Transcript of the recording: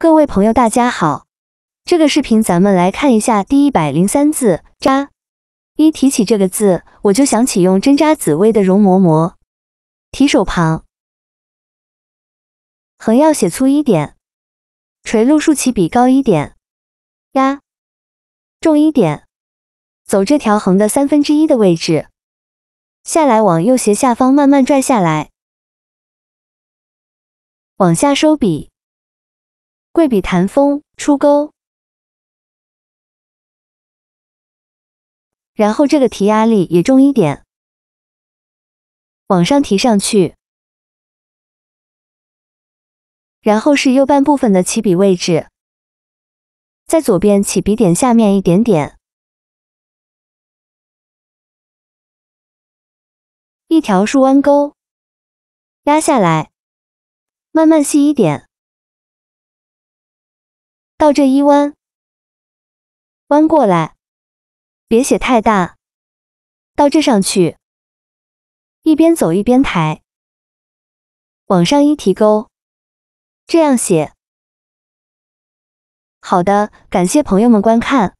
各位朋友，大家好。这个视频咱们来看一下第一百零三字“扎”。一提起这个字，我就想起用针扎紫薇的容嬷嬷，提手旁，横要写粗一点，垂露竖起笔高一点，压重一点，走这条横的三分之一的位置，下来往右斜下方慢慢拽下来，往下收笔。贵笔弹锋出钩，然后这个提压力也重一点，往上提上去。然后是右半部分的起笔位置，在左边起笔点下面一点点，一条竖弯钩，压下来，慢慢细一点。到这一弯，弯过来，别写太大，到这上去，一边走一边抬，往上一提钩，这样写。好的，感谢朋友们观看。